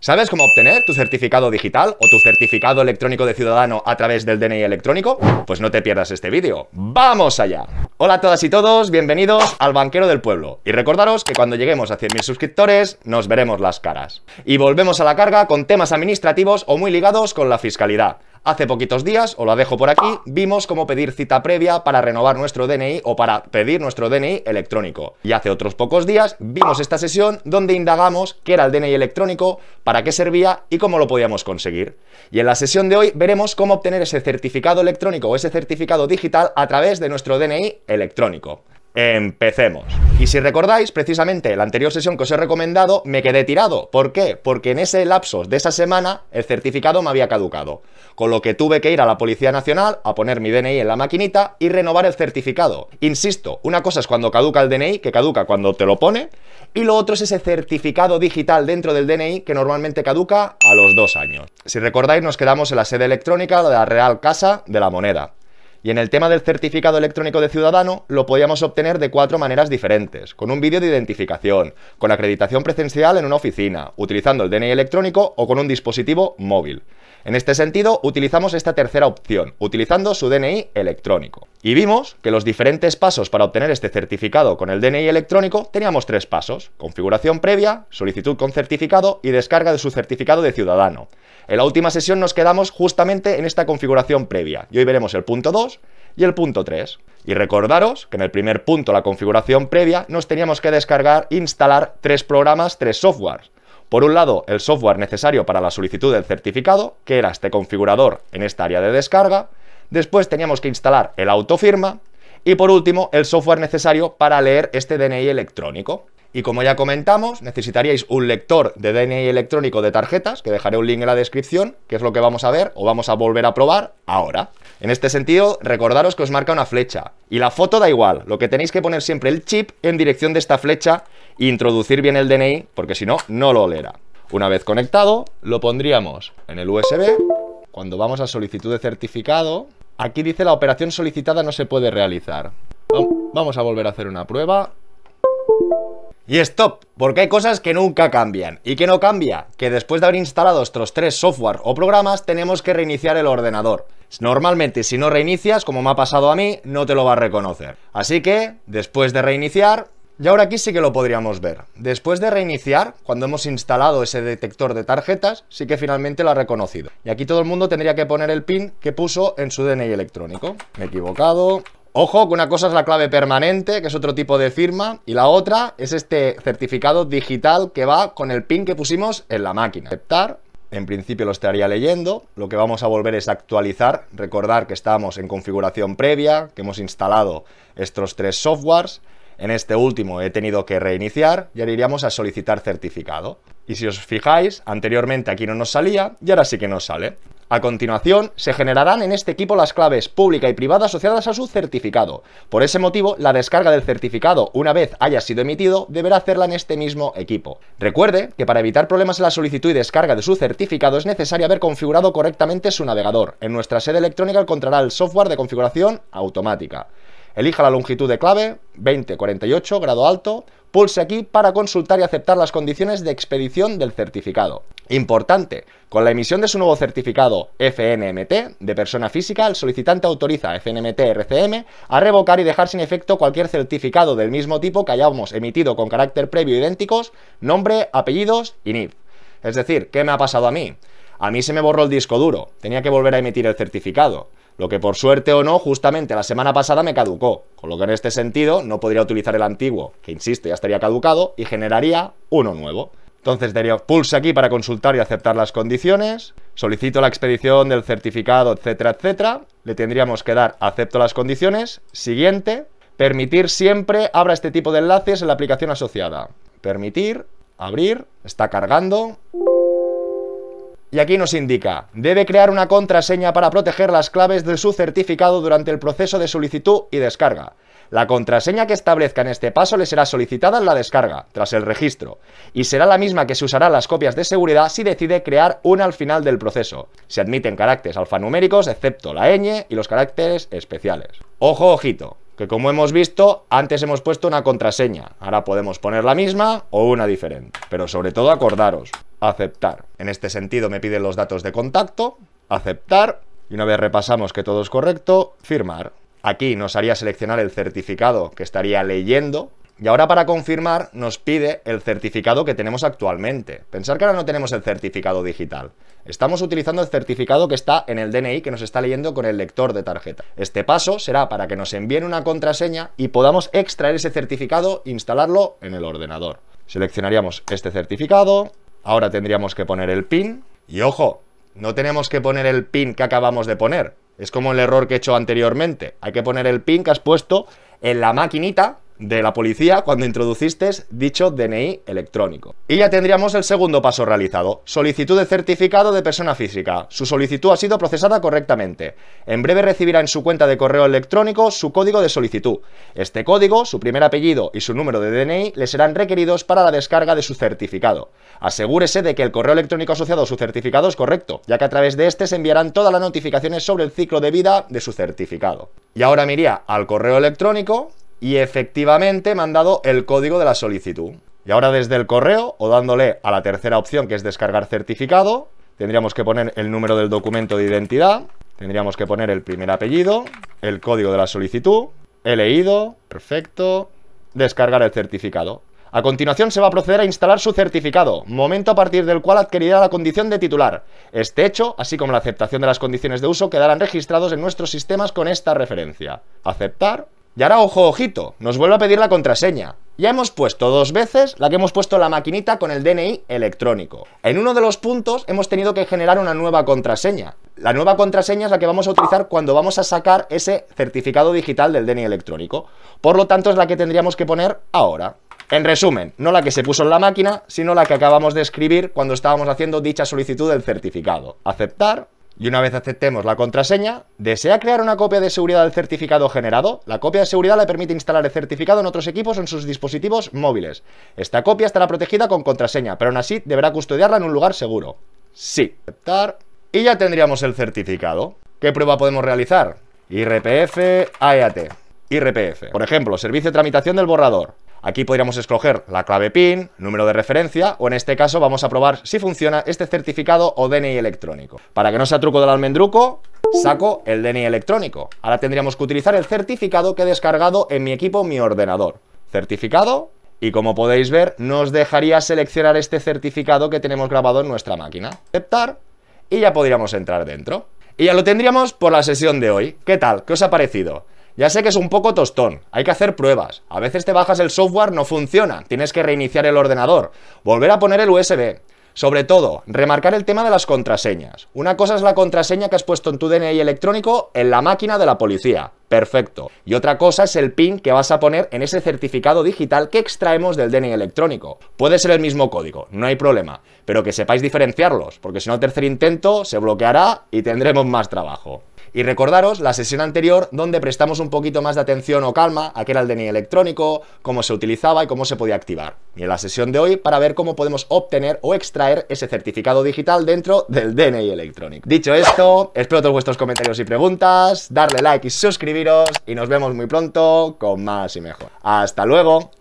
¿Sabes cómo obtener tu certificado digital o tu certificado electrónico de ciudadano a través del DNI electrónico? Pues no te pierdas este vídeo. ¡Vamos allá! Hola a todas y todos, bienvenidos al Banquero del Pueblo. Y recordaros que cuando lleguemos a 100.000 suscriptores nos veremos las caras. Y volvemos a la carga con temas administrativos o muy ligados con la fiscalidad. Hace poquitos días, os la dejo por aquí, vimos cómo pedir cita previa para renovar nuestro DNI o para pedir nuestro DNI electrónico. Y hace otros pocos días vimos esta sesión donde indagamos qué era el DNI electrónico, para qué servía y cómo lo podíamos conseguir. Y en la sesión de hoy veremos cómo obtener ese certificado electrónico o ese certificado digital a través de nuestro DNI electrónico. Empecemos. Y si recordáis, precisamente la anterior sesión que os he recomendado, me quedé tirado. ¿Por qué? Porque en ese lapso de esa semana el certificado me había caducado. Con lo que tuve que ir a la Policía Nacional a poner mi DNI en la maquinita y renovar el certificado. Insisto, una cosa es cuando caduca el DNI, que caduca cuando te lo pone, y lo otro es ese certificado digital dentro del DNI que normalmente caduca a los dos años. Si recordáis, nos quedamos en la sede electrónica de la Real Casa de la Moneda. Y en el tema del certificado electrónico de ciudadano lo podíamos obtener de cuatro maneras diferentes, con un vídeo de identificación, con acreditación presencial en una oficina, utilizando el DNI electrónico o con un dispositivo móvil. En este sentido, utilizamos esta tercera opción, utilizando su DNI electrónico. Y vimos que los diferentes pasos para obtener este certificado con el DNI electrónico teníamos tres pasos, configuración previa, solicitud con certificado y descarga de su certificado de ciudadano. En la última sesión nos quedamos justamente en esta configuración previa y hoy veremos el punto 2 y el punto 3. Y recordaros que en el primer punto, la configuración previa, nos teníamos que descargar e instalar tres programas, tres softwares. Por un lado, el software necesario para la solicitud del certificado, que era este configurador en esta área de descarga. Después teníamos que instalar el autofirma. Y por último, el software necesario para leer este DNI electrónico. Y como ya comentamos, necesitaríais un lector de DNI electrónico de tarjetas, que dejaré un link en la descripción, que es lo que vamos a ver o vamos a volver a probar ahora. En este sentido, recordaros que os marca una flecha. Y la foto da igual, lo que tenéis que poner siempre el chip en dirección de esta flecha e introducir bien el DNI, porque si no, no lo leerá. Una vez conectado, lo pondríamos en el USB. Cuando vamos a solicitud de certificado, aquí dice la operación solicitada no se puede realizar. Vamos a volver a hacer una prueba. Y stop, porque hay cosas que nunca cambian. ¿Y que no cambia? Que después de haber instalado estos tres software o programas, tenemos que reiniciar el ordenador. Normalmente, si no reinicias, como me ha pasado a mí, no te lo va a reconocer. Así que, después de reiniciar... Y ahora aquí sí que lo podríamos ver. Después de reiniciar, cuando hemos instalado ese detector de tarjetas, sí que finalmente lo ha reconocido. Y aquí todo el mundo tendría que poner el pin que puso en su DNI electrónico. Me he equivocado. Ojo, que una cosa es la clave permanente, que es otro tipo de firma, y la otra es este certificado digital que va con el pin que pusimos en la máquina. Aceptar, en principio lo estaría leyendo, lo que vamos a volver es actualizar, recordar que estábamos en configuración previa, que hemos instalado estos tres softwares, en este último he tenido que reiniciar y ahora iríamos a solicitar certificado. Y si os fijáis, anteriormente aquí no nos salía y ahora sí que nos sale. A continuación, se generarán en este equipo las claves pública y privada asociadas a su certificado. Por ese motivo, la descarga del certificado, una vez haya sido emitido, deberá hacerla en este mismo equipo. Recuerde que para evitar problemas en la solicitud y descarga de su certificado es necesario haber configurado correctamente su navegador. En nuestra sede electrónica encontrará el software de configuración automática. Elija la longitud de clave, 2048, grado alto, pulse aquí para consultar y aceptar las condiciones de expedición del certificado. Importante, con la emisión de su nuevo certificado FNMT de persona física, el solicitante autoriza a FNMT-RCM a revocar y dejar sin efecto cualquier certificado del mismo tipo que hayamos emitido con carácter previo idénticos, nombre, apellidos y NIF. Es decir, ¿qué me ha pasado a mí? A mí se me borró el disco duro, tenía que volver a emitir el certificado, lo que por suerte o no, justamente la semana pasada me caducó, con lo que en este sentido no podría utilizar el antiguo, que insisto, ya estaría caducado, y generaría uno nuevo. Entonces daría Pulse aquí para consultar y aceptar las condiciones, solicito la expedición del certificado, etcétera, etcétera, le tendríamos que dar acepto las condiciones, siguiente, permitir siempre abra este tipo de enlaces en la aplicación asociada. Permitir, abrir, está cargando. Y aquí nos indica, debe crear una contraseña para proteger las claves de su certificado durante el proceso de solicitud y descarga. La contraseña que establezca en este paso le será solicitada en la descarga, tras el registro, y será la misma que se usará las copias de seguridad si decide crear una al final del proceso. Se admiten caracteres alfanuméricos, excepto la ñ y los caracteres especiales. Ojo, ojito, que como hemos visto, antes hemos puesto una contraseña, ahora podemos poner la misma o una diferente. Pero sobre todo acordaros, aceptar. En este sentido me piden los datos de contacto, aceptar, y una vez repasamos que todo es correcto, firmar. Aquí nos haría seleccionar el certificado que estaría leyendo. Y ahora para confirmar nos pide el certificado que tenemos actualmente. Pensar que ahora no tenemos el certificado digital. Estamos utilizando el certificado que está en el DNI que nos está leyendo con el lector de tarjeta. Este paso será para que nos envíen una contraseña y podamos extraer ese certificado e instalarlo en el ordenador. Seleccionaríamos este certificado, Ahora tendríamos que poner el pin. Y ojo, no tenemos que poner el pin que acabamos de poner. Es como el error que he hecho anteriormente. Hay que poner el pin que has puesto en la maquinita de la policía cuando introduciste dicho DNI electrónico. Y ya tendríamos el segundo paso realizado, solicitud de certificado de persona física. Su solicitud ha sido procesada correctamente. En breve recibirá en su cuenta de correo electrónico su código de solicitud. Este código, su primer apellido y su número de DNI le serán requeridos para la descarga de su certificado. Asegúrese de que el correo electrónico asociado a su certificado es correcto, ya que a través de este se enviarán todas las notificaciones sobre el ciclo de vida de su certificado. Y ahora me al correo electrónico y efectivamente mandado han el código de la solicitud. Y ahora desde el correo o dándole a la tercera opción que es descargar certificado, tendríamos que poner el número del documento de identidad, tendríamos que poner el primer apellido, el código de la solicitud, he leído, perfecto, descargar el certificado. A continuación se va a proceder a instalar su certificado, momento a partir del cual adquirirá la condición de titular. Este hecho, así como la aceptación de las condiciones de uso, quedarán registrados en nuestros sistemas con esta referencia. Aceptar y ahora, ojo, ojito, nos vuelve a pedir la contraseña. Ya hemos puesto dos veces la que hemos puesto la maquinita con el DNI electrónico. En uno de los puntos hemos tenido que generar una nueva contraseña. La nueva contraseña es la que vamos a utilizar cuando vamos a sacar ese certificado digital del DNI electrónico. Por lo tanto, es la que tendríamos que poner ahora. En resumen, no la que se puso en la máquina, sino la que acabamos de escribir cuando estábamos haciendo dicha solicitud del certificado. Aceptar y una vez aceptemos la contraseña, ¿desea crear una copia de seguridad del certificado generado? La copia de seguridad le permite instalar el certificado en otros equipos o en sus dispositivos móviles. Esta copia estará protegida con contraseña, pero aún así deberá custodiarla en un lugar seguro. Sí. Aceptar. Y ya tendríamos el certificado. ¿Qué prueba podemos realizar? IRPF AEAT. IRPF. Por ejemplo, servicio de tramitación del borrador. Aquí podríamos escoger la clave PIN, número de referencia o en este caso vamos a probar si funciona este certificado o DNI electrónico. Para que no sea truco del almendruco, saco el DNI electrónico. Ahora tendríamos que utilizar el certificado que he descargado en mi equipo, mi ordenador. Certificado, y como podéis ver, nos dejaría seleccionar este certificado que tenemos grabado en nuestra máquina. Aceptar y ya podríamos entrar dentro. Y ya lo tendríamos por la sesión de hoy. ¿Qué tal? ¿Qué os ha parecido? Ya sé que es un poco tostón, hay que hacer pruebas. A veces te bajas el software, no funciona, tienes que reiniciar el ordenador, volver a poner el USB. Sobre todo, remarcar el tema de las contraseñas. Una cosa es la contraseña que has puesto en tu DNI electrónico en la máquina de la policía. Perfecto. Y otra cosa es el PIN que vas a poner en ese certificado digital que extraemos del DNI electrónico. Puede ser el mismo código, no hay problema, pero que sepáis diferenciarlos, porque si no, tercer intento se bloqueará y tendremos más trabajo. Y recordaros la sesión anterior donde prestamos un poquito más de atención o calma a qué era el DNI electrónico, cómo se utilizaba y cómo se podía activar. Y en la sesión de hoy para ver cómo podemos obtener o extraer ese certificado digital dentro del DNI electrónico. Dicho esto, espero todos vuestros comentarios y preguntas, darle like y suscribiros y nos vemos muy pronto con más y mejor. ¡Hasta luego!